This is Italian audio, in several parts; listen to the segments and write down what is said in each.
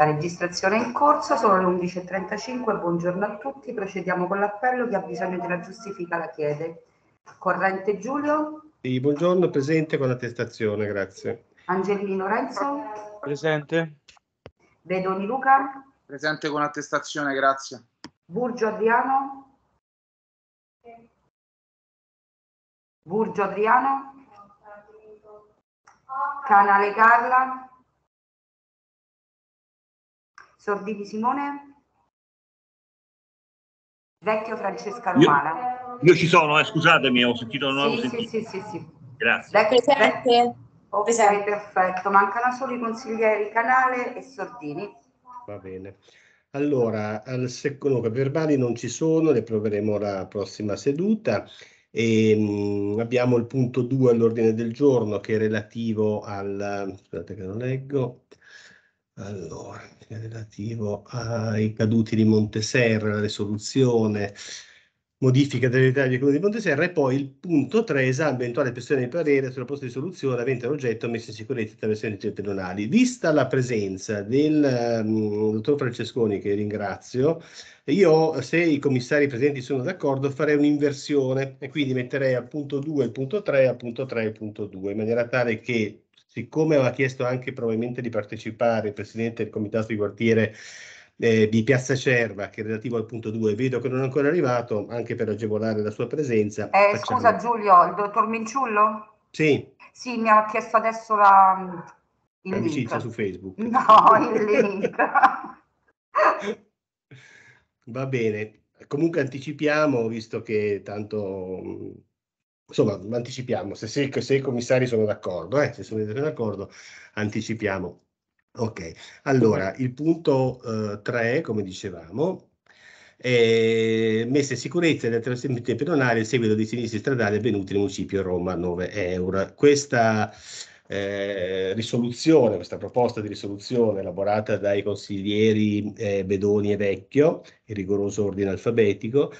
La registrazione è in corso, sono le 11.35, buongiorno a tutti, procediamo con l'appello, chi ha bisogno della giustifica la chiede. Corrente Giulio? Sì, buongiorno, presente con attestazione, grazie. Angelino Renzo? Presente. Vedoni Luca? Presente con attestazione, grazie. Burgio Adriano? Burgio Adriano? Canale Carla? Sordini Simone? Vecchio Francesca Romana. Io, io ci sono, eh, scusatemi, ho sentito, non sì, Sì, sì, sì, sì. Grazie. Vecchio, presente. Ok, presente. perfetto. Mancano solo i consiglieri Canale e Sordini. Va bene. Allora, al secondo verbali non ci sono, le proveremo la prossima seduta. E, ehm, mh, abbiamo il punto 2 all'ordine del giorno che è relativo al... scusate che non leggo, allora, relativo ai caduti di Monteserra, la risoluzione, modifica dell'Italia Comune di Monteserra e poi il punto 3 esame eventuale questione di parere sulla posta di soluzione avente l'oggetto messo in sicurezza attraverso le leggi pedonali. Vista la presenza del um, dottor Francesconi, che ringrazio, io se i commissari presenti sono d'accordo farei un'inversione e quindi metterei al punto 2 il punto 3 al punto 3 il punto 2 in maniera tale che siccome aveva chiesto anche probabilmente di partecipare il presidente del comitato di quartiere eh, di Piazza Cerva, che è relativo al punto 2, vedo che non è ancora arrivato, anche per agevolare la sua presenza. Eh, facciamo... Scusa Giulio, il dottor Minciullo? Sì. Sì, mi ha chiesto adesso la... Mm, il Amicizia link. su Facebook. No, il link. Va bene, comunque anticipiamo, visto che tanto mm, insomma, anticipiamo, se, se, se i commissari sono d'accordo, eh, se sono d'accordo, anticipiamo. Ok, allora, il punto 3, eh, come dicevamo, è messa in sicurezza delle trasmissioni pedonali in seguito dei sinistri stradali avvenuti nel municipio Roma 9 euro. Questa eh, risoluzione, questa proposta di risoluzione elaborata dai consiglieri eh, Bedoni e Vecchio, in rigoroso ordine alfabetico,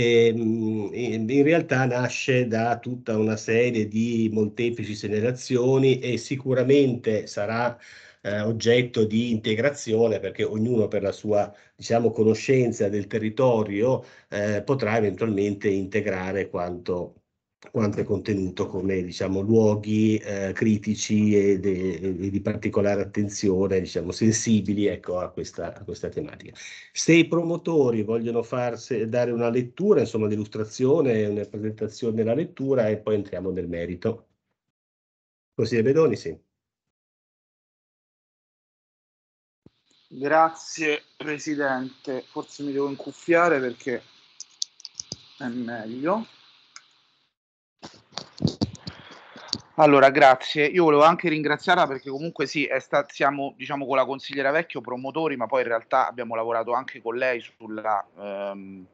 Ehm, in realtà nasce da tutta una serie di molteplici segnalazioni e sicuramente sarà eh, oggetto di integrazione perché ognuno per la sua diciamo, conoscenza del territorio eh, potrà eventualmente integrare quanto quanto è contenuto come diciamo, luoghi eh, critici e, di particolare attenzione, diciamo, sensibili ecco, a, questa, a, questa, tematica. Se i promotori vogliono farse, dare una lettura, insomma l'illustrazione, una presentazione della lettura e poi entriamo nel merito. Consigliere Bedoni, sì. Grazie Presidente, forse mi devo incuffiare perché è meglio. Allora, grazie. Io volevo anche ringraziarla perché comunque sì, sta- siamo diciamo con la consigliera Vecchio promotori, ma poi in realtà abbiamo lavorato anche con lei sulla, ehm,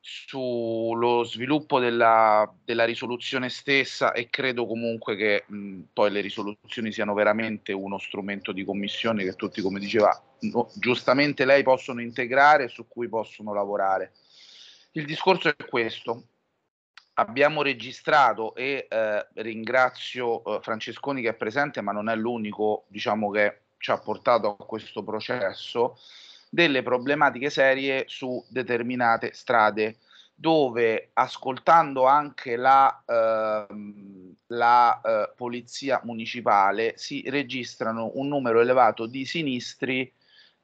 sullo sviluppo della, della, risoluzione stessa e credo comunque che mh, poi le risoluzioni siano veramente uno strumento di commissione che tutti, come diceva no, giustamente lei, possono integrare e su cui possono lavorare. Il discorso è questo, abbiamo registrato e eh, ringrazio eh, Francesconi che è presente, ma non è l'unico diciamo, che ci ha portato a questo processo, delle problematiche serie su determinate strade dove ascoltando anche la, ehm, eh, la polizia municipale si registrano un numero elevato di sinistri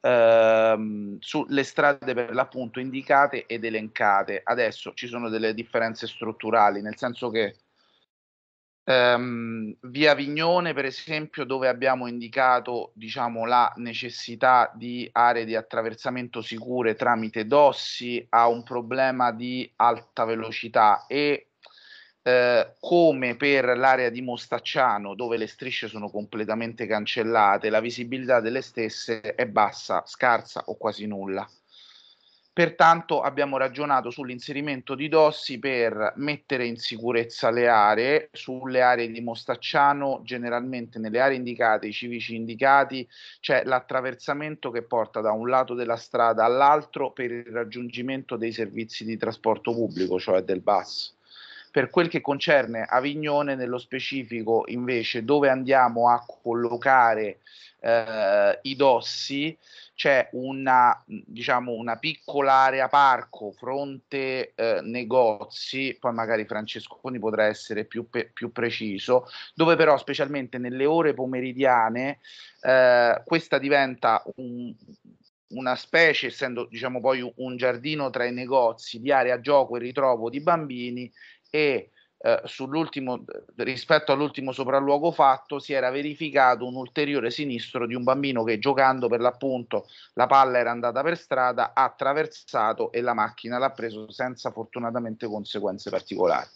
ehm, sulle strade per l'appunto indicate ed elencate. Adesso ci sono delle differenze strutturali, nel senso che ehm, via Vignone, per esempio, dove abbiamo indicato diciamo, la necessità di aree di attraversamento sicure tramite dossi, ha un problema di alta velocità e eh, come per l'area di Mostacciano, dove le strisce sono completamente cancellate, la visibilità delle stesse è bassa, scarsa o quasi nulla. Pertanto abbiamo ragionato sull'inserimento di dossi per mettere in sicurezza le aree, sulle aree di Mostacciano, generalmente nelle aree indicate, i civici indicati, c'è l'attraversamento che porta da un lato della strada all'altro per il raggiungimento dei servizi di trasporto pubblico, cioè del bus. Per quel che concerne Avignone, nello specifico invece, dove andiamo a collocare eh, i dossi, c'è una, diciamo, una piccola area parco, fronte eh, negozi, poi magari Francesconi potrà essere più, pe- più, preciso, dove però specialmente nelle ore pomeridiane eh, questa diventa un, una specie, essendo diciamo poi un giardino tra i negozi, di area gioco e ritrovo di bambini e eh, rispetto all'ultimo sopralluogo fatto si era verificato un ulteriore sinistro di un bambino che giocando per l'appunto la palla era andata per strada, ha attraversato e la macchina l'ha preso senza fortunatamente conseguenze particolari.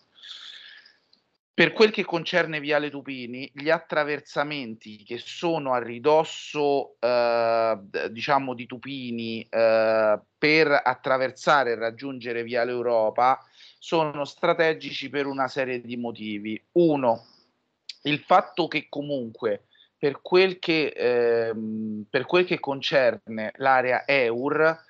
Per quel che concerne Viale Tupini, gli attraversamenti che sono a ridosso, eh, diciamo, di Tupini eh, per attraversare e raggiungere Viale Europa sono strategici per una serie di motivi. Uno, il fatto che comunque per quel che, ehm, per quel che concerne l'area EUR,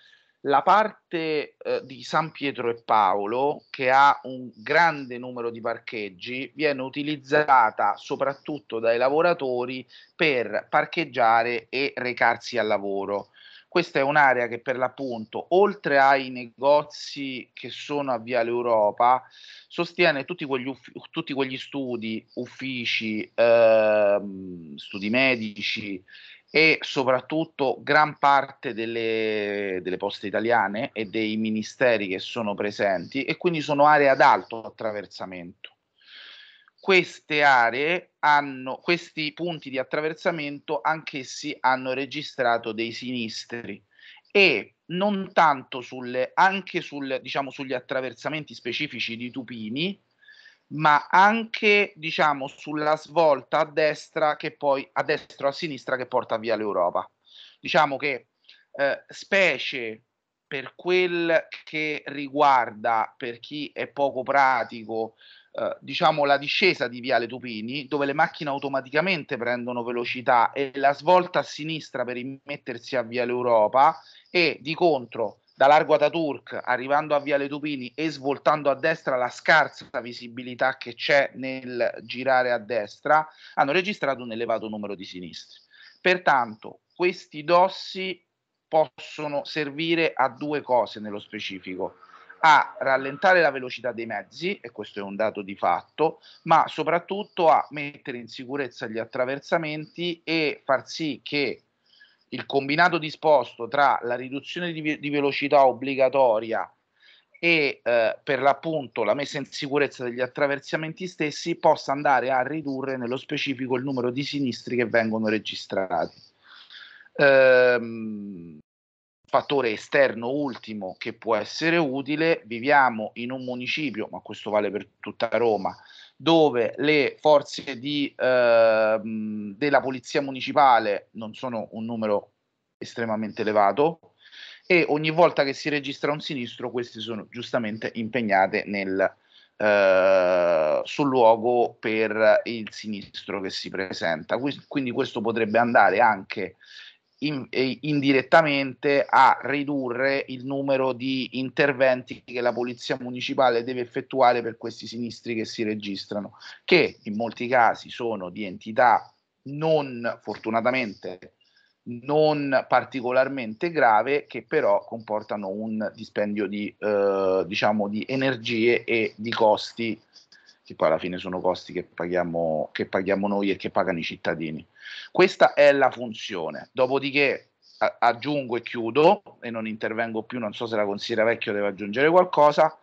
la parte eh, di San Pietro e Paolo, che ha un grande numero di parcheggi, viene utilizzata soprattutto dai lavoratori per parcheggiare e recarsi al lavoro questa è un'area che per l'appunto, oltre ai negozi che sono a Via l'Europa, sostiene tutti quegli, uffi- tutti quegli studi, uffici, ehm, studi medici e soprattutto gran parte delle, delle poste italiane e dei ministeri che sono presenti e quindi sono aree ad alto attraversamento queste aree hanno, questi punti di attraversamento anch'essi hanno registrato dei sinistri e non tanto sulle, anche sul, diciamo, sugli attraversamenti specifici di Tupini, ma anche diciamo, sulla svolta a destra che poi a destra o a sinistra che porta via l'Europa. Diciamo che eh, specie per quel che riguarda per chi è poco pratico eh, diciamo la discesa di Viale Tupini, dove le macchine automaticamente prendono velocità e la svolta a sinistra per immettersi a Viale Europa e di contro da Largo Ataturk arrivando a Viale Tupini e svoltando a destra la scarsa visibilità che c'è nel girare a destra, hanno registrato un elevato numero di sinistri. Pertanto questi dossi possono servire a due cose nello specifico a rallentare la velocità dei mezzi, e questo è un dato di fatto, ma soprattutto a mettere in sicurezza gli attraversamenti e far sì che il combinato disposto tra la riduzione di, di velocità obbligatoria e eh, per l'appunto la messa in sicurezza degli attraversamenti stessi possa andare a ridurre nello specifico il numero di sinistri che vengono registrati. Ehm, fattore esterno ultimo che può essere utile, viviamo in un municipio, ma questo vale per tutta Roma, dove le forze di, eh, della polizia municipale non sono un numero estremamente elevato e ogni volta che si registra un sinistro queste sono giustamente impegnate nel, eh, sul luogo per il sinistro che si presenta. Quindi questo potrebbe andare anche in, eh, indirettamente a ridurre il numero di interventi che la polizia municipale deve effettuare per questi sinistri che si registrano, che in molti casi sono di entità non fortunatamente non particolarmente grave che però comportano un dispendio di, eh, diciamo di energie e di costi che poi alla fine sono costi che paghiamo, che paghiamo noi e che pagano i cittadini. Questa è la funzione. Dopodiché a- aggiungo e chiudo e non intervengo più, non so se la consigliera vecchio deve aggiungere qualcosa,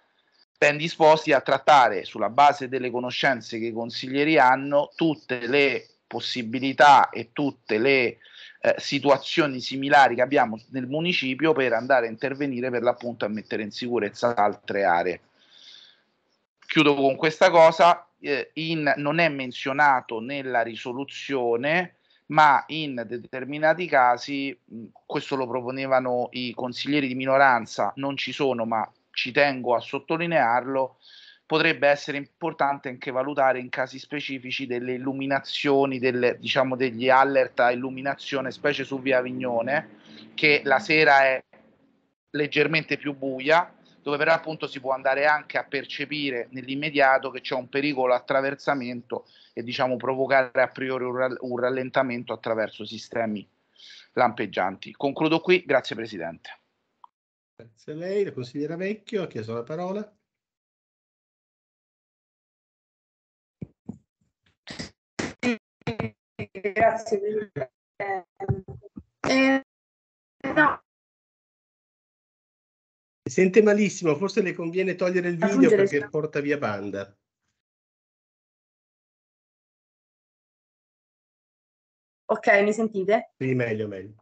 ben disposti a trattare sulla base delle conoscenze che i consiglieri hanno tutte le possibilità e tutte le eh, situazioni similari che abbiamo nel municipio per andare a intervenire per l'appunto a mettere in sicurezza altre aree. Chiudo con questa cosa, eh, in, non è menzionato nella risoluzione, ma in determinati casi, mh, questo lo proponevano i consiglieri di minoranza, non ci sono, ma ci tengo a sottolinearlo, potrebbe essere importante anche valutare in casi specifici delle illuminazioni, delle, diciamo degli alert a illuminazione, specie su via Avignone, che la sera è leggermente più buia, dove però appunto si può andare anche a percepire nell'immediato che c'è un pericolo attraversamento e diciamo provocare a priori un rallentamento attraverso sistemi lampeggianti. Concludo qui, grazie Presidente. Grazie a lei, la consigliera Vecchio ha chiesto la parola. Grazie. Eh, no, sente malissimo, forse le conviene togliere il video perché sta. porta via banda. Ok, mi sentite? Sì, meglio, meglio.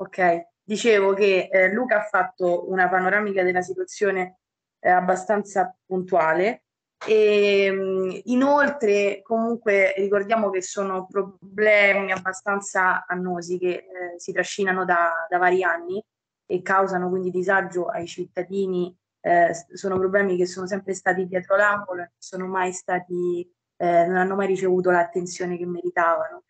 Ok, dicevo che eh, Luca ha fatto una panoramica della situazione eh, abbastanza puntuale e ehm, mh, inoltre comunque ricordiamo che sono problemi abbastanza annosi che eh, si trascinano da, da vari anni e causano quindi disagio ai cittadini, eh, sono problemi che sono sempre stati dietro l'angolo e non, eh, non hanno mai ricevuto l'attenzione che meritavano.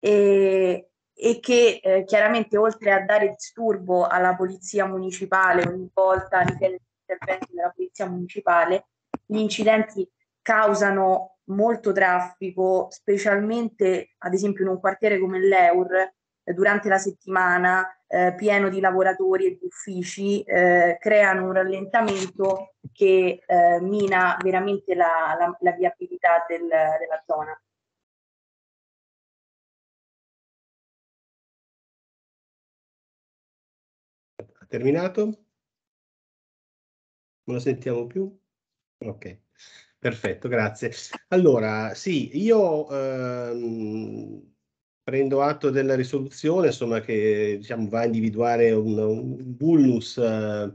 E, e che eh, chiaramente oltre a dare disturbo alla polizia municipale ogni volta l'intervento della polizia municipale, gli incidenti causano molto traffico, specialmente ad esempio in un quartiere come l'Eur, eh, durante la settimana eh, pieno di lavoratori e di uffici eh, creano un rallentamento che eh, mina veramente la, la, la viabilità del, della zona. Ha terminato? Non la sentiamo più? Ok. Perfetto, grazie. Allora, sì, io ehm, prendo atto della risoluzione, insomma, che diciamo, va a individuare un, un bulnus uh, eh,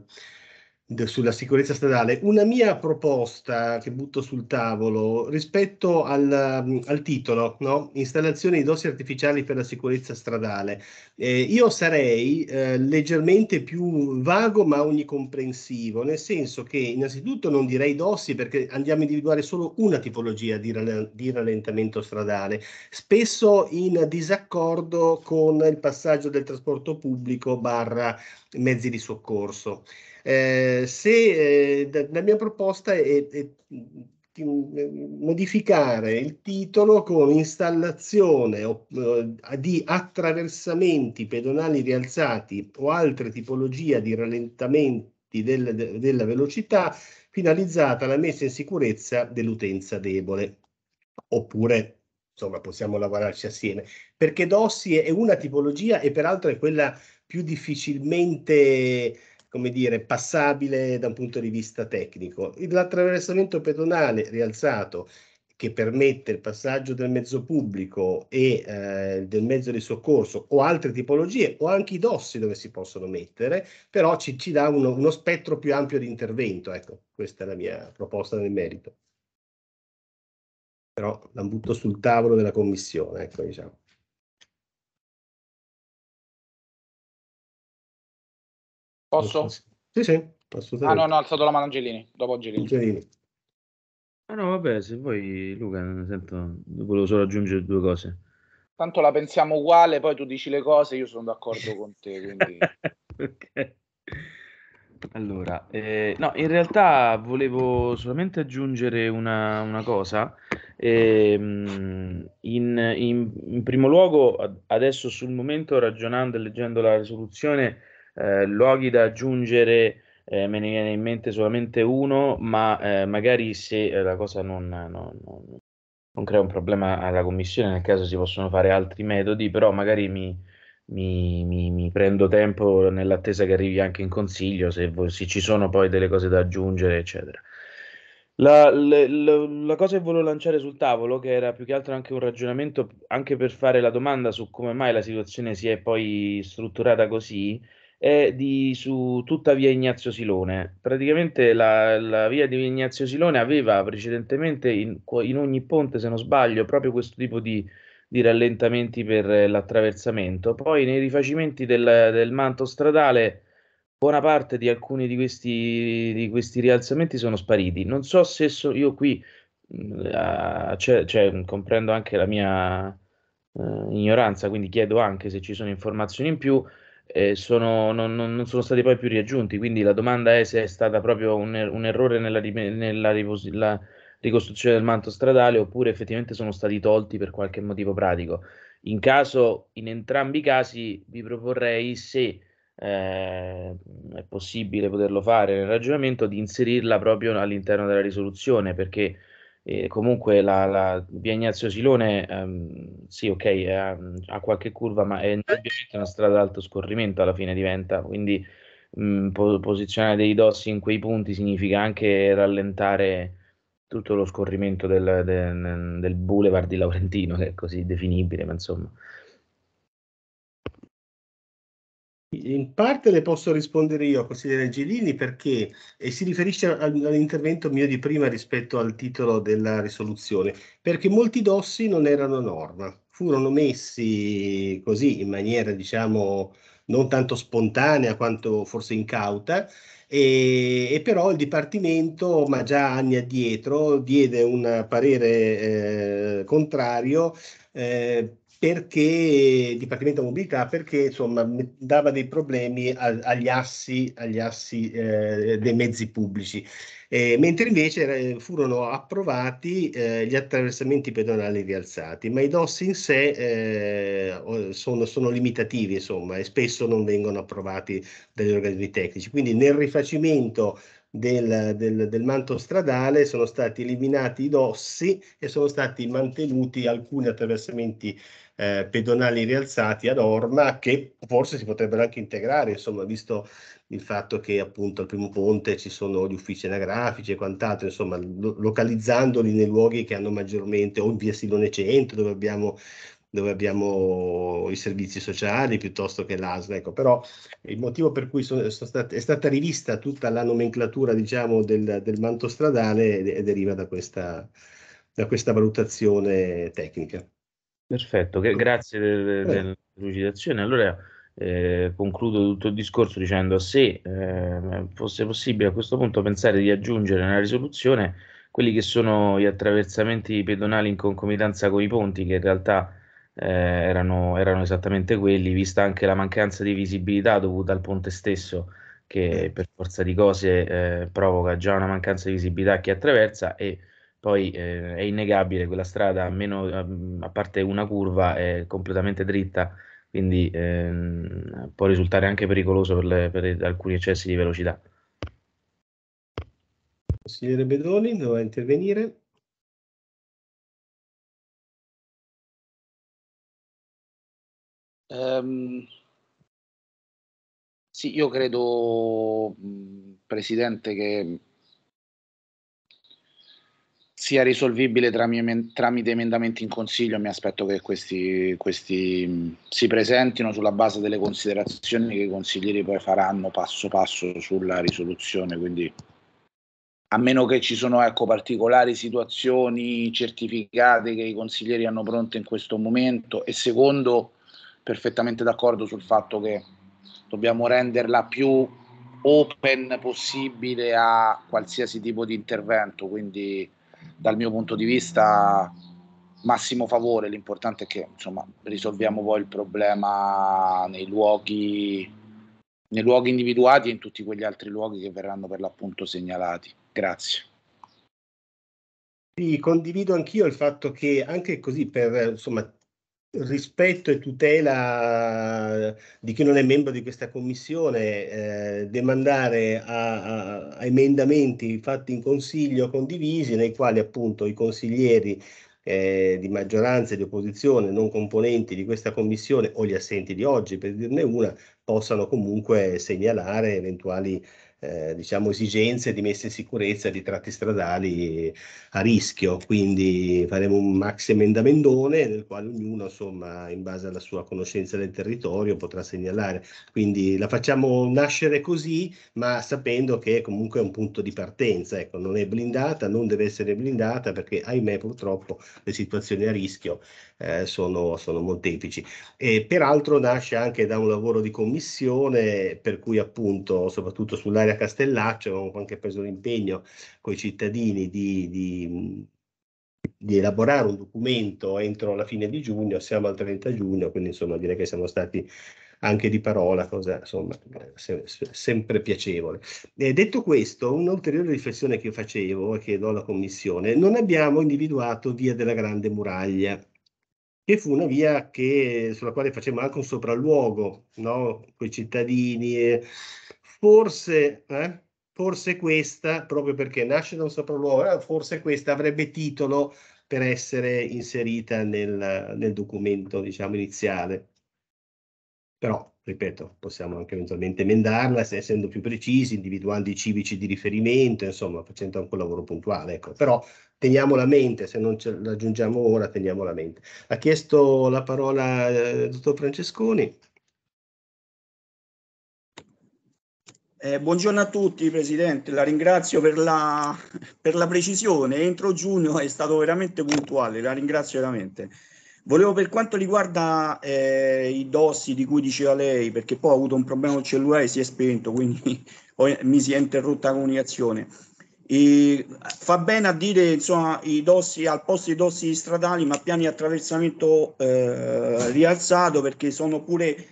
sulla sicurezza stradale, una mia proposta che butto sul tavolo rispetto al, mm, al titolo, no? installazione di dossi artificiali per la sicurezza stradale. Eh, io sarei eh, leggermente più vago ma onnicomprensivo, nel senso che innanzitutto non direi dossi perché andiamo a individuare solo una tipologia di, ral- di rallentamento stradale, spesso in disaccordo con il passaggio del trasporto pubblico barra mezzi di soccorso. Eh, se eh, la mia proposta è, è eh, modificare il titolo con installazione eh, di attraversamenti pedonali rialzati o altre tipologie di rallentamenti del, della velocità finalizzata alla messa in sicurezza dell'utenza debole. Oppure, insomma, possiamo lavorarci assieme. Perché Dossi è una tipologia e peraltro è quella più difficilmente come dire, passabile da un punto di vista tecnico. L'attraversamento pedonale rialzato che permette il passaggio del mezzo pubblico e eh, del mezzo di soccorso o altre tipologie o anche i dossi dove si possono mettere, però ci, ci dà uno, uno, spettro più ampio di intervento. Ecco, questa è la mia proposta nel merito. Però la butto sul tavolo della commissione, ecco, diciamo. Posso? Sì, sì. Ah no, no, ho alzato la mano Angelini, dopo Angelini. Angelini. Ah no, vabbè, se vuoi Luca, sento, volevo solo aggiungere due cose. Tanto la pensiamo uguale, poi tu dici le cose, io sono d'accordo con te, quindi... okay. Allora, eh, no, in realtà volevo solamente aggiungere una, una cosa. Eh, in, in, in primo luogo, adesso sul momento, ragionando e leggendo la risoluzione, eh, luoghi da aggiungere eh, me ne viene in mente solamente uno, ma eh, magari se eh, la cosa non, non, non, non, crea un problema alla commissione, nel caso si possono fare altri metodi, però magari mi, mi, mi, mi prendo tempo nell'attesa che arrivi anche in consiglio, se, se, ci sono poi delle cose da aggiungere, eccetera. La, le, la, la, cosa che volevo lanciare sul tavolo, che era più che altro anche un ragionamento, anche per fare la domanda su come mai la situazione si è poi strutturata così, è di, su tutta via Ignazio Silone. Praticamente la, la via di Ignazio Silone aveva precedentemente in, in, ogni ponte, se non sbaglio, proprio questo tipo di, di rallentamenti per l'attraversamento. Poi nei rifacimenti del, del, manto stradale buona parte di alcuni di questi, di questi rialzamenti sono spariti. Non so se so, io qui uh, cioè, cioè, comprendo anche la mia uh, ignoranza, quindi chiedo anche se ci sono informazioni in più eh, sono, non, non, sono stati poi più riaggiunti. Quindi la domanda è se è stata proprio un, er-, un errore nella, nella la, ricostruzione del manto stradale oppure effettivamente sono stati tolti per qualche motivo pratico. In caso, in entrambi i casi, vi proporrei se eh, è possibile poterlo fare nel ragionamento di inserirla proprio all'interno della risoluzione perché e comunque la, la Biagnazio Silone, um, sì, ok, ehm, ha, qualche curva, ma è eh. indubbiamente una strada ad alto scorrimento alla fine diventa, quindi mh, mhmm, posizionare dei dossi in quei punti significa anche rallentare tutto lo scorrimento del, del, del boulevard di Laurentino, che è così definibile, ma insomma. In parte le posso rispondere io, consigliere Gelini, perché e eh, si riferisce all'intervento mio di prima rispetto al titolo della risoluzione, perché molti dossi non erano norma, furono messi così in maniera, diciamo, non tanto spontanea quanto forse incauta, e, e, però il Dipartimento, ma già anni addietro, diede un parere eh, contrario eh, perché Dipartimento Mobilità perché insomma dava dei problemi a, agli assi, agli assi eh, dei mezzi pubblici, eh, mentre invece eh, furono approvati eh, gli attraversamenti pedonali rialzati, ma i DOS in sé eh, sono, sono, limitativi insomma e spesso non vengono approvati dagli organismi tecnici, quindi nel rifacimento del, del, del, manto stradale sono stati eliminati i dossi e sono stati mantenuti alcuni attraversamenti eh, pedonali rialzati ad Orma che forse si potrebbero anche integrare, insomma, visto il fatto che appunto al primo ponte ci sono gli uffici anagrafici e quant'altro, insomma, lo- localizzandoli nei luoghi che hanno maggiormente, o in via Silone Centro, dove abbiamo dove abbiamo i servizi sociali piuttosto che l'ASLA. Ecco, però il motivo per cui sono, sono state, è stata rivista tutta la nomenclatura diciamo, del, del manto stradale e, deriva da questa, da questa valutazione tecnica. Perfetto, che, ecco. grazie per, per eh. l'elucidazione. Allora eh, concludo tutto il discorso dicendo se eh, fosse possibile a questo punto pensare di aggiungere nella risoluzione quelli che sono gli attraversamenti pedonali in concomitanza con i ponti, che in realtà eh, erano, erano, esattamente quelli, vista anche la mancanza di visibilità dovuta al ponte stesso, che eh. per forza di cose eh, provoca già una mancanza di visibilità a chi attraversa e poi eh, è innegabile quella strada, a, meno, ehm, a parte una curva, è completamente dritta, quindi ehm, può risultare anche pericoloso per, le, per, alcuni eccessi di velocità. Consigliere Bedoni, doveva intervenire. Um, sì, io credo, Presidente, che sia risolvibile tramite emendamenti in consiglio. Mi aspetto che questi, questi, si presentino sulla base delle considerazioni che i consiglieri poi faranno passo passo sulla risoluzione. Quindi, a meno che ci sono ecco, particolari situazioni certificate che i consiglieri hanno pronte in questo momento, e secondo, perfettamente d'accordo sul fatto che dobbiamo renderla più open possibile a qualsiasi tipo di intervento, quindi dal mio punto di vista massimo favore, l'importante è che insomma, risolviamo poi il problema nei luoghi, nei luoghi individuati e in tutti quegli altri luoghi che verranno per l'appunto segnalati. Grazie. Sì, condivido anch'io il fatto che anche così per insomma, rispetto e tutela di chi non è membro di questa commissione, eh, demandare a, a, emendamenti fatti in consiglio condivisi nei quali appunto i consiglieri eh, di maggioranza e di opposizione non componenti di questa commissione o gli assenti di oggi per dirne una possano comunque segnalare eventuali eh, diciamo, esigenze di messa in sicurezza di tratti stradali a rischio. Quindi faremo un maxi emendamendone nel quale ognuno, insomma, in base alla sua conoscenza del territorio, potrà segnalare. Quindi la facciamo nascere così, ma sapendo che comunque è un punto di partenza. Ecco, non è blindata, non deve essere blindata perché, ahimè, purtroppo le situazioni a rischio eh, sono, sono, molteplici. E peraltro nasce anche da un lavoro di commissione per cui appunto, soprattutto sull'area da Castellaccio avevamo anche preso l'impegno con i cittadini di, di, di, elaborare un documento entro la fine di giugno, siamo al 30 giugno, quindi insomma direi che siamo stati anche di parola, cosa insomma se, sempre piacevole. Eh, detto questo, un'ulteriore riflessione che facevo e che do alla Commissione, non abbiamo individuato via della Grande Muraglia che fu una via che, sulla quale facevamo anche un sopralluogo no? con i cittadini, forse, eh, forse questa, proprio perché nasce da un sopralluogo, eh, forse questa avrebbe titolo per essere inserita nel, nel documento diciamo, iniziale. Però, ripeto, possiamo anche eventualmente emendarla, essendo più precisi, individuando i civici di riferimento, insomma, facendo anche un lavoro puntuale. Ecco. Però teniamo la mente, se non ce la aggiungiamo ora, teniamo la mente. Ha chiesto la parola il eh, dottor Francesconi. Eh, buongiorno a tutti Presidente, la ringrazio per la, per la, precisione, entro giugno è stato veramente puntuale, la ringrazio veramente. Volevo per quanto riguarda eh, i dossi di cui diceva lei, perché poi ho avuto un problema con il cellulare e si è spento, quindi mi si è interrotta la comunicazione. E fa bene a dire insomma, i dossi al posto dei dossi stradali, ma piani di attraversamento eh, rialzato perché sono pure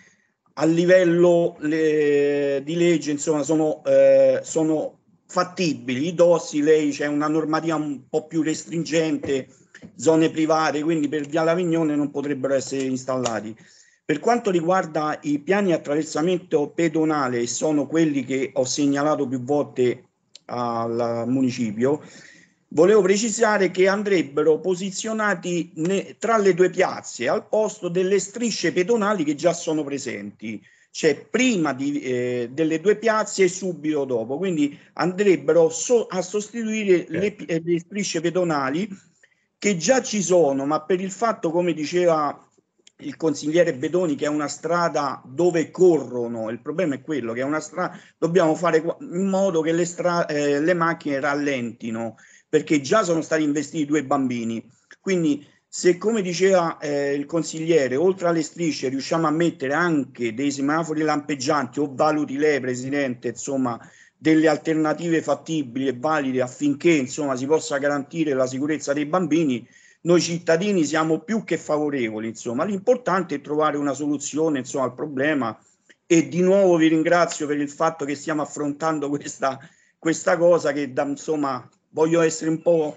a livello le, di legge, insomma, sono, eh, sono fattibili. I dossi, lei c'è una normativa un po' più restringente, zone private, quindi per Via Lavignone non potrebbero essere installati. Per quanto riguarda i piani di attraversamento pedonale, sono quelli che ho segnalato più volte al municipio, Volevo precisare che andrebbero posizionati ne, tra le due piazze al posto delle strisce pedonali che già sono presenti, cioè prima di, eh, delle due piazze e subito dopo. Quindi andrebbero so, a sostituire le, eh, le strisce pedonali che già ci sono, ma per il fatto, come diceva il consigliere Bedoni che è una strada dove corrono, il problema è quello che è una strada, dobbiamo fare in modo che le, stra- eh, le macchine rallentino perché già sono stati investiti due bambini. Quindi se come diceva eh, il consigliere, oltre alle strisce riusciamo a mettere anche dei semafori lampeggianti o valuti lei presidente, insomma, delle alternative fattibili e valide affinché, insomma, si possa garantire la sicurezza dei bambini, noi cittadini siamo più che favorevoli, insomma. L'importante è trovare una soluzione, insomma, al problema e di nuovo vi ringrazio per il fatto che stiamo affrontando questa questa cosa che da, insomma voglio essere un po',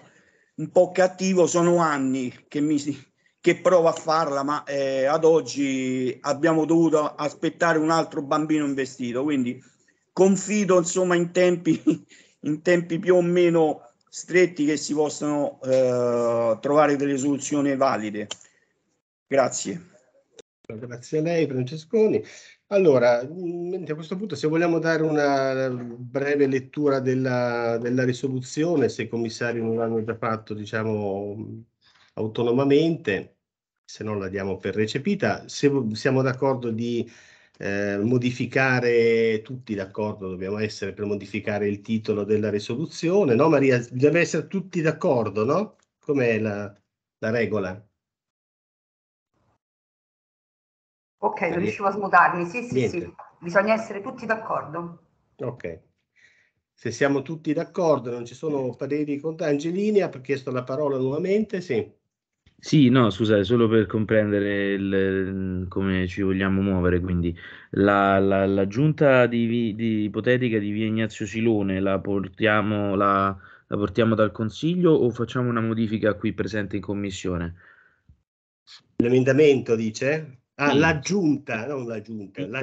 un po cattivo, sono anni che, mi, che provo a farla, ma eh, ad oggi abbiamo dovuto aspettare un altro bambino investito, quindi confido insomma in tempi, in tempi più o meno stretti che si possano eh, trovare delle soluzioni valide. Grazie. Grazie a lei Francesconi. Allora, a questo punto, se vogliamo dare una breve lettura della, della risoluzione, se i commissari non l'hanno già fatto, diciamo, autonomamente, se no la diamo per recepita, se siamo d'accordo di eh, modificare, tutti d'accordo dobbiamo essere per modificare il titolo della risoluzione, no Maria? Deve essere tutti d'accordo, no? Com'è la, la regola? Ok, non riuscivo a smutarmi, sì, sì, Niente. sì, bisogna essere tutti d'accordo. Ok, se siamo tutti d'accordo, non ci sono pareri contro. Angelina ha chiesto la parola nuovamente, sì. Sì, no, scusate, solo per comprendere il, come ci vogliamo muovere, quindi la, la, la giunta di, di, ipotetica di via Ignazio Silone la portiamo, la, la portiamo dal Consiglio o facciamo una modifica qui presente in Commissione? L'emendamento dice? Ah, sì. la giunta, non la giunta, la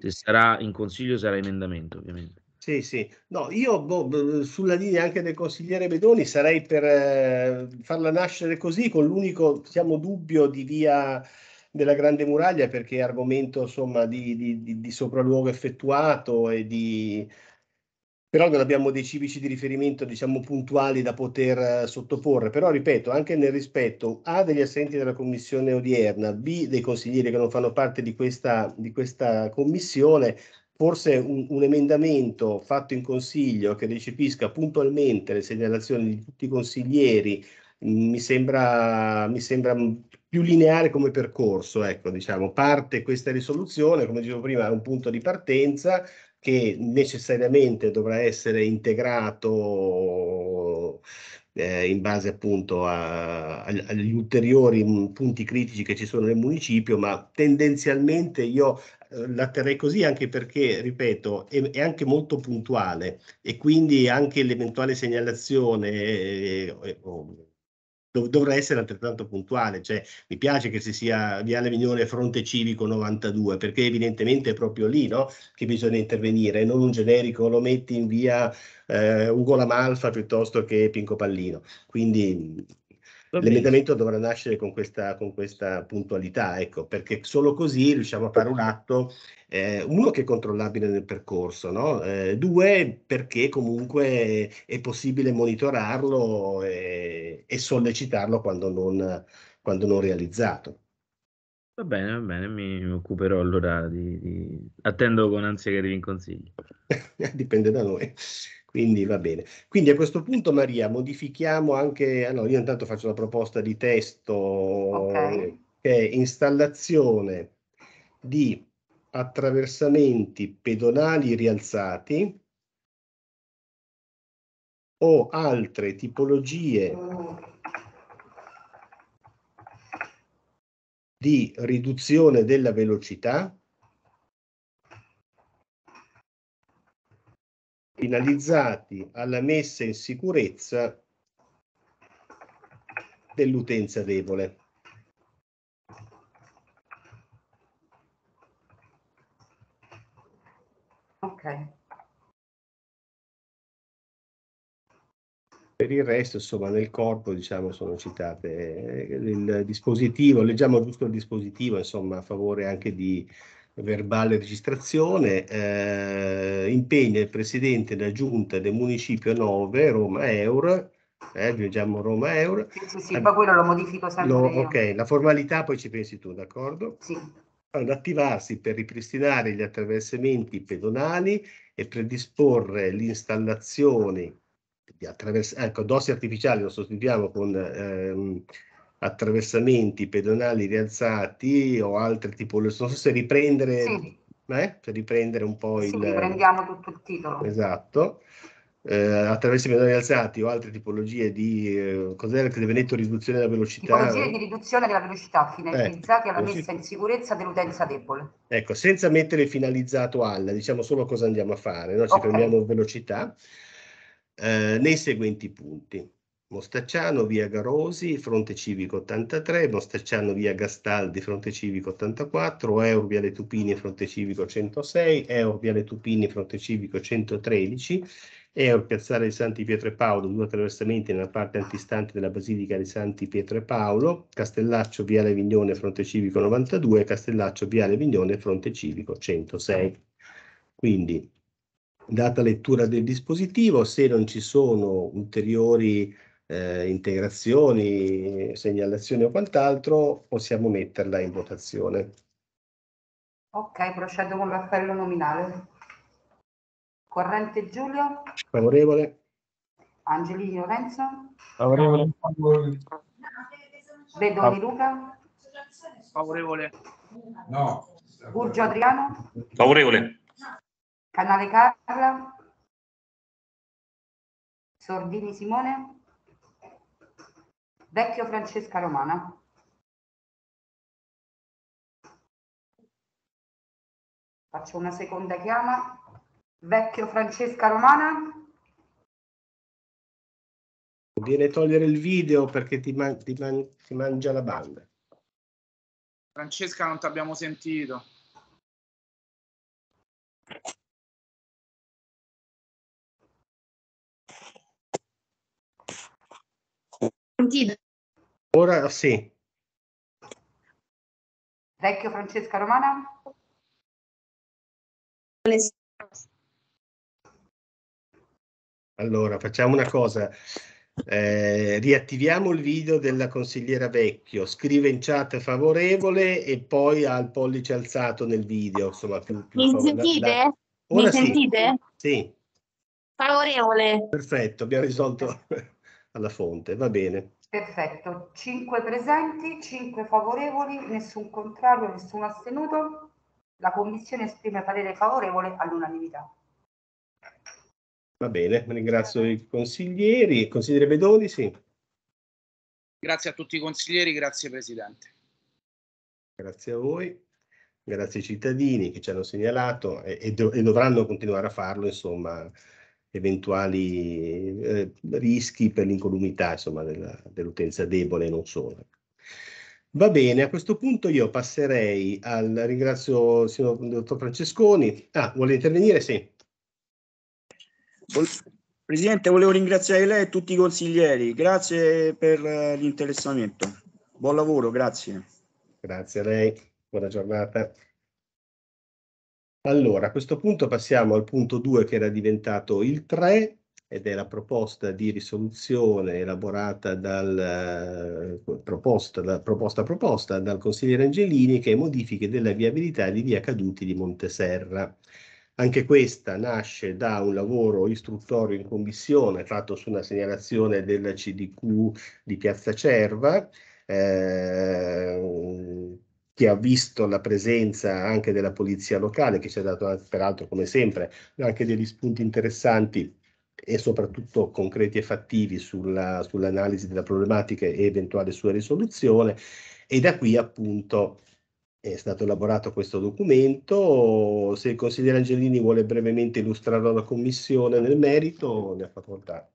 Se sarà in consiglio sarà emendamento, ovviamente. Sì, sì. No, io boh, sulla linea anche del consigliere Bedoni sarei per eh, farla nascere così, con l'unico diciamo, dubbio di via della Grande Muraglia, perché è argomento insomma, di, di, di, di sopralluogo effettuato e di però non abbiamo dei civici di riferimento diciamo puntuali da poter eh, sottoporre, però ripeto anche nel rispetto A degli assenti della commissione odierna, B dei consiglieri che non fanno parte di questa, di questa commissione, forse un, un, emendamento fatto in consiglio che recepisca puntualmente le segnalazioni di tutti i consiglieri mm, mi, sembra, mi sembra, mm, più lineare come percorso, ecco, diciamo, parte questa risoluzione, come dicevo prima, è un punto di partenza, che necessariamente dovrà essere integrato eh, in base appunto a, a, agli ulteriori mm, punti critici che ci sono nel municipio, ma tendenzialmente io eh, la terrei così anche perché, ripeto, è, è, anche molto puntuale e quindi anche l'eventuale segnalazione eh, o, dov- dovrà essere altrettanto puntuale. Cioè, mi piace che si sia Viale Vignone Fronte Civico 92, perché evidentemente è proprio lì no? che bisogna intervenire, non un generico lo metti in via eh, Ugo Lamalfa piuttosto che Pinco Pallino. Quindi L'emendamento dovrà nascere con questa, con questa puntualità, ecco, perché solo così riusciamo a fare un atto, eh, uno che è controllabile nel percorso, no? eh, due perché comunque è possibile monitorarlo e, e sollecitarlo quando non, quando non realizzato. Va bene, va bene, mi occuperò allora di... di... Attendo con ansia che arrivi in consiglio. Dipende da noi. Quindi va bene. Quindi a questo punto, Maria, modifichiamo anche. Ah no, io intanto faccio la proposta di testo okay. che è installazione di attraversamenti pedonali rialzati o altre tipologie di riduzione della velocità finalizzati alla messa in sicurezza dell'utenza debole. Ok. Per il resto, insomma, nel corpo, diciamo, sono citate eh, il dispositivo, leggiamo giusto il dispositivo, insomma, a favore anche di verbale registrazione, eh, impegna il Presidente della Giunta del Municipio 9, Roma Euro, eh, viaggiamo Roma Euro. Sì, sì, poi quello lo modifico sempre lo, Ok, la formalità poi ci pensi tu, d'accordo? Sì. Ad attivarsi per ripristinare gli attraversamenti pedonali e predisporre l'installazione di attraversamenti, ecco, dossi artificiali lo sostituiamo con... Ehm, attraversamenti pedonali rialzati o altre tipologie, non so se riprendere, sì. eh, se riprendere un po' sì, il... riprendiamo tutto il titolo. Esatto. Eh, attraverso pedonali rialzati o altre tipologie di eh, cos'era che detto riduzione della velocità tipologie di riduzione della velocità finalizzate eh, alla messa in sicurezza dell'utenza debole ecco senza mettere finalizzato alla diciamo solo cosa andiamo a fare no? ci okay. prendiamo velocità eh, nei seguenti punti Mostacciano, via Garosi, Fronte Civico 83, Mostacciano, via Gastaldi, Fronte Civico 84, Eur, Le Tupini, Fronte Civico 106, Eur, Le Tupini, Fronte Civico 113, Eur, piazzale di Santi Pietro e Paolo, due attraversamenti nella parte antistante della Basilica di Santi Pietro e Paolo, Castellaccio, viale Vignone, Fronte Civico 92, Castellaccio, viale Vignone, Fronte Civico 106. Quindi, data lettura del dispositivo, se non ci sono ulteriori eh, integrazioni, segnalazioni o quant'altro, possiamo metterla in votazione. Ok, procedo con l'appello nominale. Corrente Giulio. Favorevole. Angelini Lorenzo. Favorevole. Vedoni Luca. Favorevole. No. Burgio Adriano. Favorevole. Canale Carla. Sordini Simone. Vecchio Francesca Romana. Faccio una seconda chiama. Vecchio Francesca Romana. Viene togliere il video perché ti, man ti, man ti mangia la banda. Francesca, non ti abbiamo sentito. Sentito. Ora sì. Vecchio Francesca Romana. Allora, facciamo una cosa. Eh, riattiviamo il video della consigliera Vecchio, scrive in chat favorevole e poi ha il pollice alzato nel video. Insomma, più, più Mi sentite? Mi sentite? Sì. sì. Favorevole. Perfetto, abbiamo risolto alla fonte, va bene. Perfetto, 5 presenti, 5 favorevoli, nessun contrario, nessun astenuto. La Commissione esprime parere favorevole all'unanimità. Va bene, ringrazio i consiglieri. Consigliere Bedoni, sì. Grazie a tutti i consiglieri, grazie Presidente. Grazie a voi, grazie ai cittadini che ci hanno segnalato e, e, dov e dovranno continuare a farlo, insomma, eventuali eh, rischi per l'incolumità insomma, dell'utenza debole e non solo. Va bene, a questo punto io passerei al ringrazio il signor dottor Francesconi. Ah, vuole intervenire? Sì. Presidente, volevo ringraziare lei e tutti i consiglieri. Grazie per eh, l'interessamento. Buon lavoro, grazie. Grazie a lei, buona giornata. Allora, a questo punto passiamo al punto 2 che era diventato il 3 ed è la proposta di risoluzione elaborata dal, eh, proposta, da, proposta, proposta dal consigliere Angelini che è modifiche della viabilità di via Caduti di Monteserra. Anche questa nasce da un lavoro istruttorio in commissione fatto su una segnalazione della CDQ di Piazza Cerva, eh, che ha visto la presenza anche della polizia locale, che ci ha dato peraltro come sempre anche degli spunti interessanti e soprattutto concreti e fattivi sulla, sull'analisi della problematica e eventuale sua risoluzione e da qui appunto è stato elaborato questo documento, se il consigliere Angelini vuole brevemente illustrare la commissione nel merito, ne ha facoltà.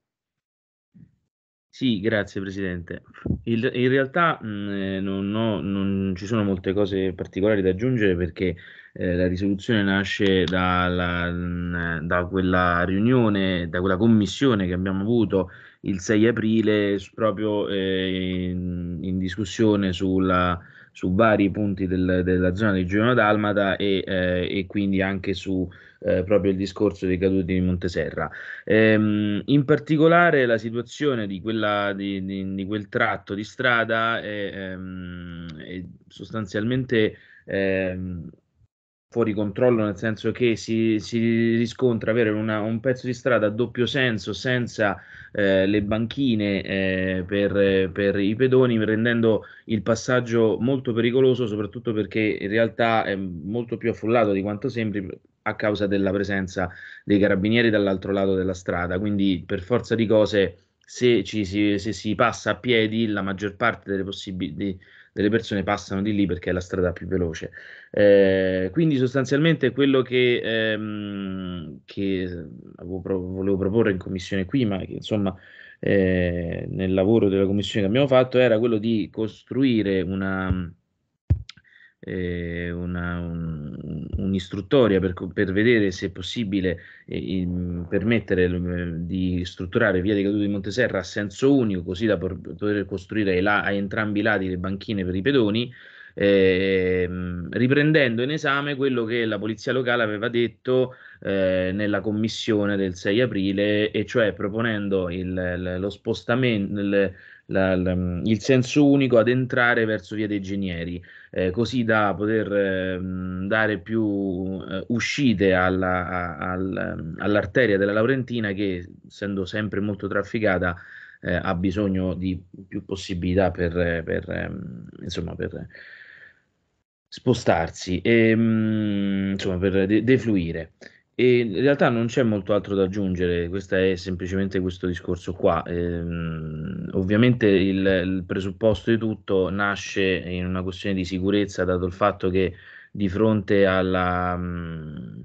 Sì, grazie Presidente. Il, in realtà mh, eh, non, ho, non, ci sono molte cose particolari da aggiungere perché eh, la risoluzione nasce da, mh, da, quella riunione, da quella commissione che abbiamo avuto il 6 aprile proprio eh, in, in, discussione sulla su vari punti del, della zona di Giuliano Dalmata e, eh, e, quindi anche su eh, proprio il discorso dei caduti di Monteserra. Ehm, in particolare la situazione di, quella, di, di, di quel tratto di strada è, ehm, è sostanzialmente... Ehm, fuori controllo, nel senso che si, si riscontra avere una, un pezzo di strada a doppio senso senza eh, le banchine eh, per, per, i pedoni, rendendo il passaggio molto pericoloso, soprattutto perché in realtà è molto più affollato di quanto sembri a causa della presenza dei carabinieri dall'altro lato della strada. Quindi, per forza di cose, se, ci, si, se si passa a piedi, la maggior parte delle possibili delle persone passano di lì perché è la strada più veloce. Eh, quindi sostanzialmente quello che, ehm, che pro- volevo proporre in commissione qui, ma che insomma eh, nel lavoro della commissione che abbiamo fatto, era quello di costruire una eh, una, un, un'istruttoria per, per, vedere se è possibile eh, in, permettere eh, di strutturare Via dei Caduti di Monteserra a senso unico, così da por- poter costruire la- a entrambi i lati le banchine per i pedoni. Ehm, riprendendo in esame quello che la polizia locale aveva detto eh, nella commissione del 6 aprile, e cioè proponendo il, lo spostamento, la, la, mm, il senso unico ad entrare verso via dei genieri, eh, così da poter eh, dare più eh, uscite alla, a, al, mm, all'arteria della Laurentina che, essendo sempre molto trafficata, eh, ha bisogno di più possibilità per, per ehm, insomma, per spostarsi e mh, mm, insomma, per de- defluire. E in realtà non c'è molto altro da aggiungere, questo è semplicemente questo discorso qua. Ehm, ovviamente il, il, presupposto di tutto nasce in una questione di sicurezza, dato il fatto che di fronte alla, mh, mm,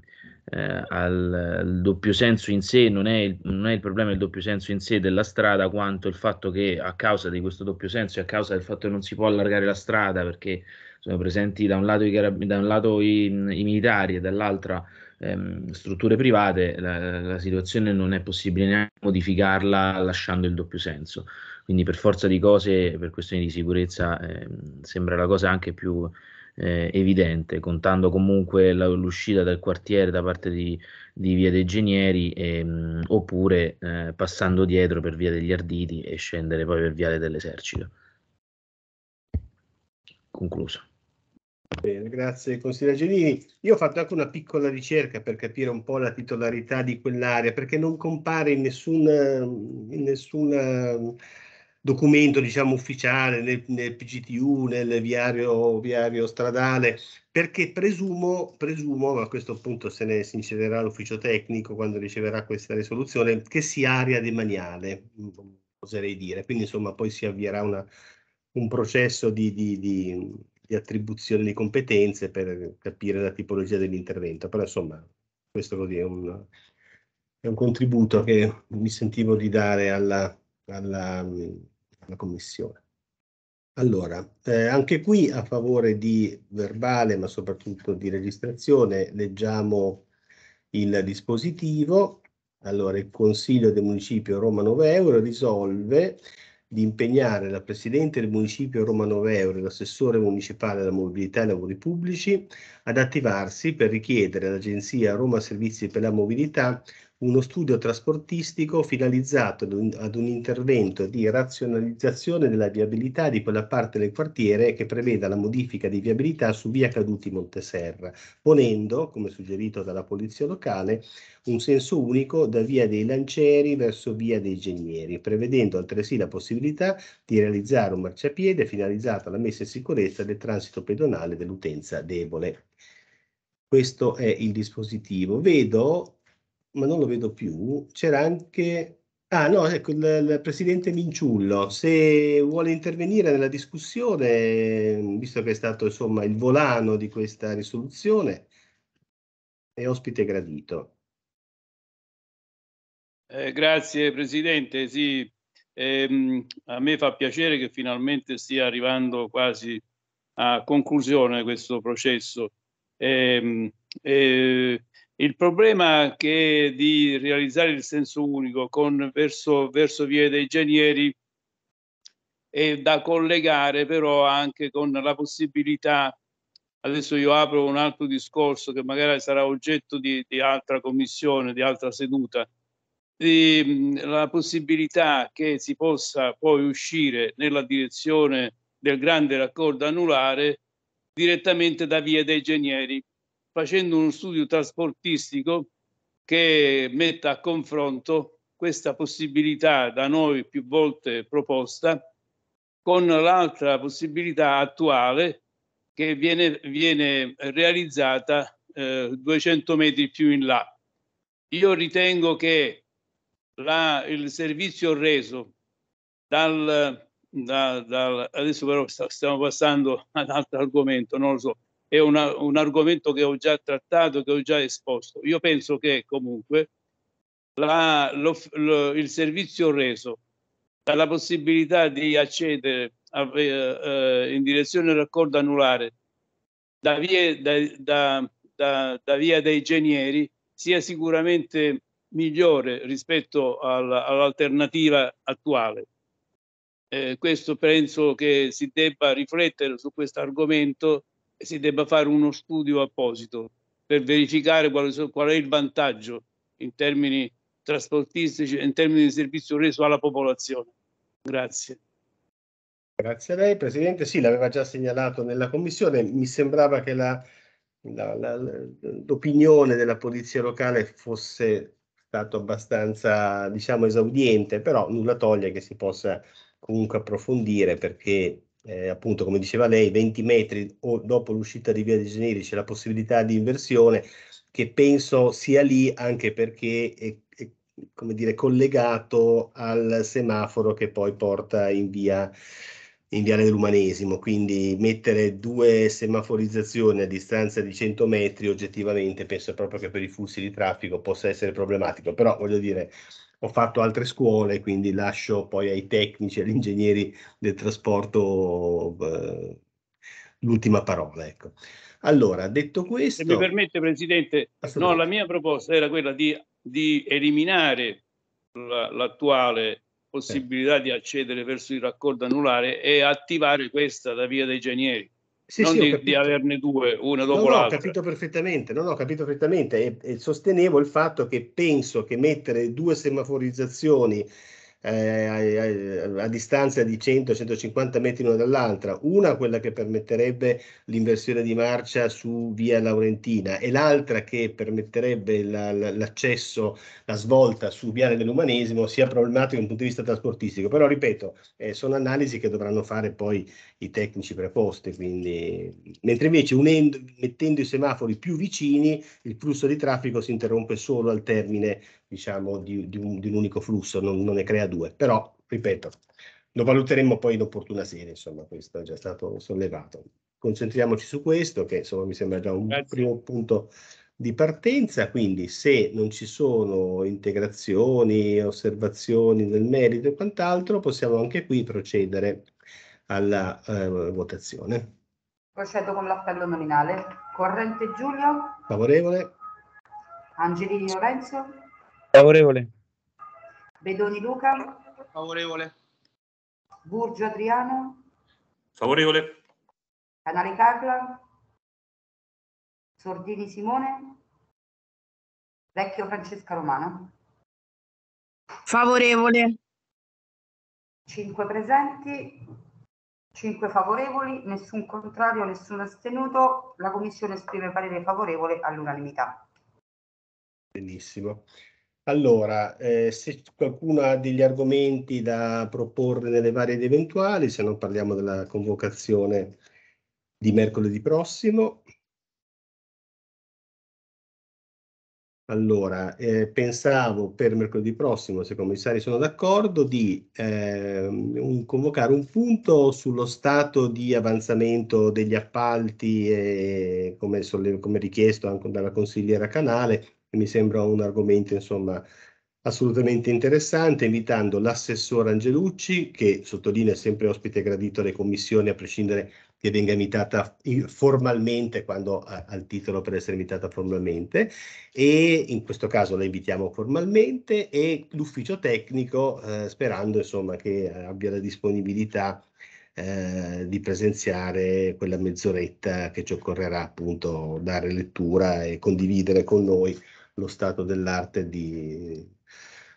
eh, al, al, doppio senso in sé non è, il, non è il problema il doppio senso in sé della strada, quanto il fatto che a causa di questo doppio senso e a causa del fatto che non si può allargare la strada perché sono presenti da un lato i, carab- da un lato i, i militari e dall'altra ehm, strutture private la, la, situazione non è possibile neanche modificarla lasciando il doppio senso. Quindi per forza di cose, per questioni di sicurezza, ehm, sembra la cosa anche più eh, evidente, contando comunque la, l'uscita dal quartiere da parte di, di Via dei Genieri ehm, oppure eh, passando dietro per Via degli Arditi e scendere poi per Viale dell'Esercito. Concluso. Bene, grazie consigliere Gelini. Io ho fatto anche una piccola ricerca per capire un po' la titolarità di quell'area, perché non compare in nessun, documento diciamo, ufficiale, nel, nel, PGTU, nel viario, viario stradale, perché presumo, presumo, ma a questo punto se ne si incenerà l'ufficio tecnico quando riceverà questa risoluzione, che sia area demaniale, oserei dire. Quindi insomma poi si avvierà una, un processo di, di, di di attribuzione di competenze per capire la tipologia dell'intervento, però insomma questo così è un, è un contributo che mi sentivo di dare alla, alla, alla commissione. Allora, eh, anche qui a favore di verbale, ma soprattutto di registrazione, leggiamo il dispositivo. Allora, il Consiglio del Municipio Roma 9 Euro risolve di impegnare la Presidente del Municipio Roma Veure e l'assessore municipale alla mobilità e lavori pubblici ad attivarsi per richiedere all'Agenzia Roma Servizi per la Mobilità uno studio trasportistico finalizzato ad un, ad un, intervento di razionalizzazione della viabilità di quella parte del quartiere che preveda la modifica di viabilità su via Caduti Monteserra, ponendo, come suggerito dalla polizia locale, un senso unico da via dei Lancieri verso via dei Genieri, prevedendo altresì la possibilità di realizzare un marciapiede finalizzato alla messa in sicurezza del transito pedonale dell'utenza debole. Questo è il dispositivo. Vedo ma non lo vedo più, c'era anche... Ah no, ecco, il, il, presidente Minciullo, se vuole intervenire nella discussione, visto che è stato insomma il volano di questa risoluzione, è ospite gradito. Eh, grazie Presidente, sì, ehm, a me fa piacere che finalmente stia arrivando quasi a conclusione questo processo. Ehm, eh, eh, il problema che di realizzare il senso unico con, verso, verso Via dei Genieri è da collegare però anche con la possibilità, adesso io apro un altro discorso che magari sarà oggetto di, di altra commissione, di altra seduta, di, la possibilità che si possa poi uscire nella direzione del grande raccordo anulare direttamente da Via dei Genieri facendo uno studio trasportistico che metta a confronto questa possibilità da noi più volte proposta con l'altra possibilità attuale che viene, viene realizzata eh, 200 metri più in là. Io ritengo che la, il servizio reso dal, da, dal adesso però stiamo passando ad altro argomento, non lo so, è una, un argomento che ho già trattato, che ho già esposto. Io penso che comunque la, lo, lo, il servizio reso dalla possibilità di accedere a, eh, eh in direzione del raccordo anulare da via, da, da, da, da via dei genieri sia sicuramente migliore rispetto alla, all'alternativa attuale. Eh, questo penso che si debba riflettere su questo argomento si debba fare uno studio apposito per verificare qual è, qual è il vantaggio in termini trasportistici, in termini di servizio reso alla popolazione. Grazie. Grazie a lei, Presidente. Sì, l'aveva già segnalato nella Commissione. Mi sembrava che la, la, la, l'opinione della Polizia Locale fosse stato abbastanza diciamo esaudiente, però nulla toglie che si possa comunque approfondire perché eh, appunto come diceva lei, 20 metri o dopo l'uscita di Via dei Generi c'è la possibilità di inversione che penso sia lì anche perché è, è come dire, collegato al semaforo che poi porta in via in Viale dell'Umanesimo, quindi mettere due semaforizzazioni a distanza di 100 metri oggettivamente penso proprio che per i flussi di traffico possa essere problematico, però voglio dire ho fatto altre scuole, quindi lascio poi ai tecnici, agli ingegneri del trasporto eh, l'ultima parola. Ecco. Allora, detto questo... Se mi permette, Presidente, no, la mia proposta era quella di, di eliminare la, l'attuale possibilità eh. di accedere verso il raccordo anulare e attivare questa da via dei genieri. Sì, non sì, di, di, averne due, una dopo no, no, l'altra. Ho capito perfettamente, no, no, ho capito perfettamente e, e, sostenevo il fatto che penso che mettere due semaforizzazioni eh, a, a, a, distanza di 100-150 metri l'una dall'altra, una quella che permetterebbe l'inversione di marcia su via Laurentina e l'altra che permetterebbe la, la, l'accesso, la svolta su via dell'umanesimo, sia problematico dal punto di vista trasportistico. Però ripeto, eh, sono analisi che dovranno fare poi i tecnici preposti. Quindi... Mentre invece unendo, mettendo i semafori più vicini, il flusso di traffico si interrompe solo al termine diciamo, di, di, un, di un, unico flusso, non, non, ne crea due. Però, ripeto, lo valuteremo poi in opportuna sede, insomma, questo è già stato sollevato. Concentriamoci su questo, che insomma mi sembra già un Grazie. primo punto di partenza, quindi se non ci sono integrazioni, osservazioni nel merito e quant'altro, possiamo anche qui procedere alla eh, votazione. Procedo con l'appello nominale. Corrente Giulio. Favorevole. Angelini Lorenzo. Favorevole. Bedoni Luca. Favorevole. Burgio Adriano. Favorevole. Canale Carla. Sordini Simone. Vecchio Francesca Romano. Favorevole. 5 presenti, 5 favorevoli, nessun contrario, nessun astenuto. La Commissione esprime parere favorevole all'unanimità. Benissimo. Allora, eh, se qualcuno ha degli argomenti da proporre nelle varie ed eventuali, se non parliamo della convocazione di mercoledì prossimo, Allora, eh, pensavo per mercoledì prossimo, se i commissari sono d'accordo, di eh, un, convocare un punto sullo stato di avanzamento degli appalti, e, come, come, richiesto anche dalla consigliera Canale, che mi sembra un argomento insomma, assolutamente interessante, invitando l'assessore Angelucci, che sottolinea sempre ospite gradito alle commissioni a prescindere che venga imitata formalmente quando ha il titolo per essere imitata formalmente e in questo caso la invitiamo formalmente e l'ufficio tecnico eh, sperando insomma che eh, abbia la disponibilità eh, di presenziare quella mezz'oretta che ci occorrerà appunto dare lettura e condividere con noi lo stato dell'arte di,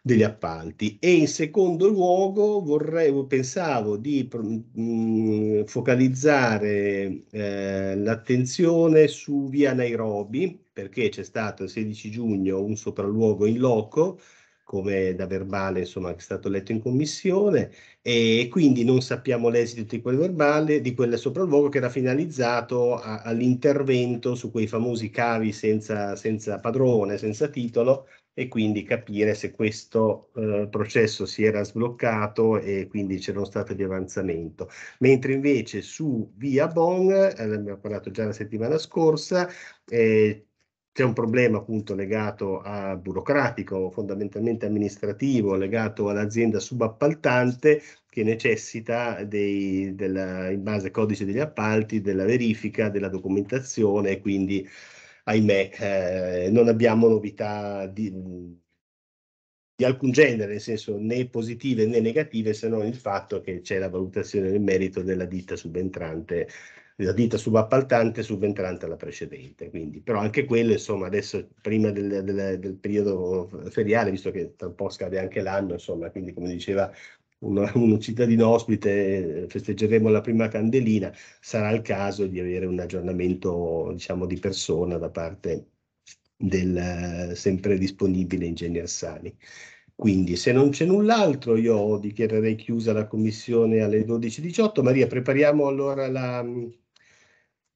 degli appalti e in secondo luogo vorrei, pensavo di mh, mm, focalizzare eh, l'attenzione su via Nairobi perché c'è stato il 16 giugno un sopralluogo in loco come da verbale insomma, che è stato letto in commissione e quindi non sappiamo l'esito di quel verbale, di quel sopralluogo che era finalizzato a, all'intervento su quei famosi cavi senza, senza padrone, senza titolo e quindi capire se questo eh, processo si era sbloccato e quindi c'era uno stato di avanzamento. Mentre invece su Via Bong, eh, abbiamo parlato già la settimana scorsa, eh, c'è un problema appunto legato a burocratico, fondamentalmente amministrativo, legato all'azienda subappaltante che necessita dei, della, in base al codice degli appalti della verifica della documentazione e quindi ahimè, eh, non abbiamo novità di, di, alcun genere, nel senso né positive né negative, se non il fatto che c'è la valutazione del merito della ditta subentrante, della ditta subappaltante subentrante alla precedente. Quindi, però anche quello, insomma, adesso prima del, del, del periodo feriale, visto che tra un po' scade anche l'anno, insomma, quindi come diceva una, un cittadino ospite, eh, festeggeremo la prima candelina, sarà il caso di avere un aggiornamento diciamo, di persona da parte del eh, sempre disponibile ingegner Sani. Quindi se non c'è null'altro io dichiarerei chiusa la commissione alle 12.18. Maria, prepariamo allora la,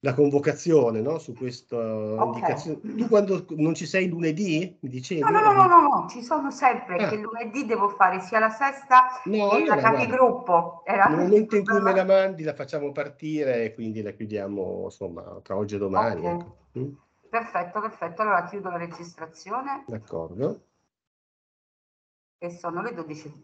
la convocazione no? su questa okay. indicazione. Tu quando non ci sei lunedì, mi dicevi? No, no, no, no, no, ci sono sempre, ah. che lunedì devo fare sia la sesta no, che allora, la capigruppo. Era... Eh, Nel momento in cui me la mandi la facciamo partire e quindi la chiudiamo insomma tra oggi e domani. Okay. Ecco. Mm. Perfetto, perfetto, allora chiudo la registrazione. D'accordo. E sono le 12.30.